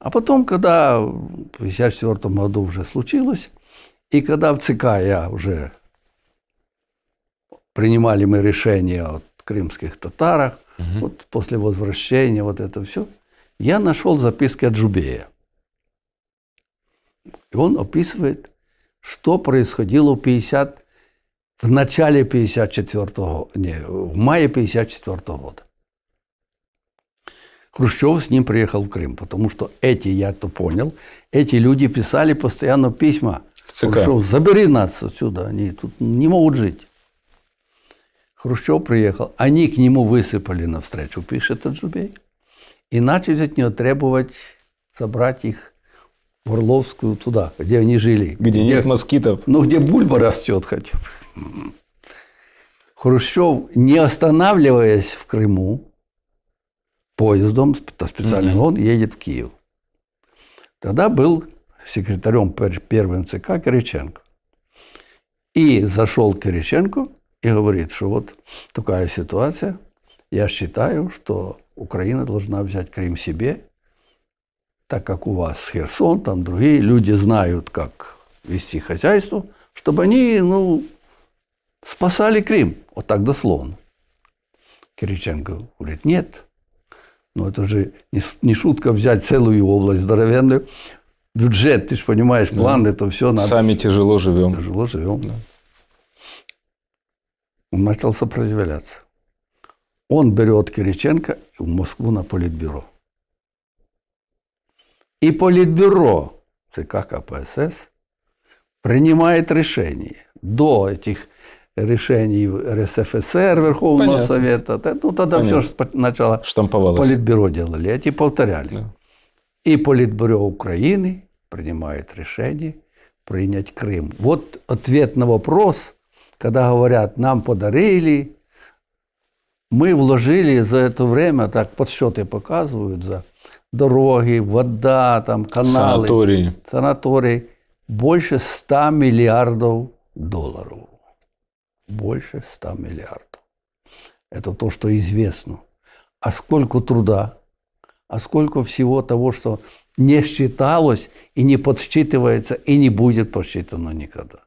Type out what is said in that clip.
А потом, когда в 1954 году уже случилось, и когда в ЦК я уже принимали мы решение о крымских татарах, угу. вот после возвращения, вот это все, я нашел записки от Джубея. И он описывает, что происходило в 50 в начале 54 не, в мае 54 года. Хрущев с ним приехал в Крым, потому что эти, я то понял, эти люди писали постоянно письма. В ЦК. Хрущев, забери нас отсюда, они тут не могут жить. Хрущев приехал, они к нему высыпали навстречу, пишет Аджубей, и начали от него требовать забрать их в Орловскую туда, где они жили. Где, где нет москитов. Ну, где бульба растет хотя бы. Хрущев, не останавливаясь в Крыму, поездом, специальный угу. он едет в Киев. Тогда был секретарем первым ЦК Кириченко. И зашел Кириченко и говорит, что вот такая ситуация, я считаю, что Украина должна взять Крым себе, так как у вас Херсон, там другие люди знают, как вести хозяйство, чтобы они, ну, спасали Крым. Вот так дословно. Кириченко говорит, нет, ну, это же не, не шутка взять целую область здоровенную. Бюджет, ты же понимаешь, ну, план, да. это все надо. Сами тяжело живем. Тяжело живем. Да. Он начал сопротивляться. Он берет Кириченко в Москву на политбюро. И политбюро ЦК КПСС принимает решение до этих решений РСФСР, Верховного Понятно. Совета. Ну, тогда Понятно. все сначала Политбюро делали, а эти повторяли. Да. И Политбюро Украины принимает решение принять Крым. Вот ответ на вопрос, когда говорят, нам подарили, мы вложили за это время, так подсчеты показывают, за дороги, вода, там, каналы, санатории. санатории, больше 100 миллиардов долларов больше 100 миллиардов. Это то, что известно. А сколько труда, а сколько всего того, что не считалось и не подсчитывается, и не будет подсчитано никогда.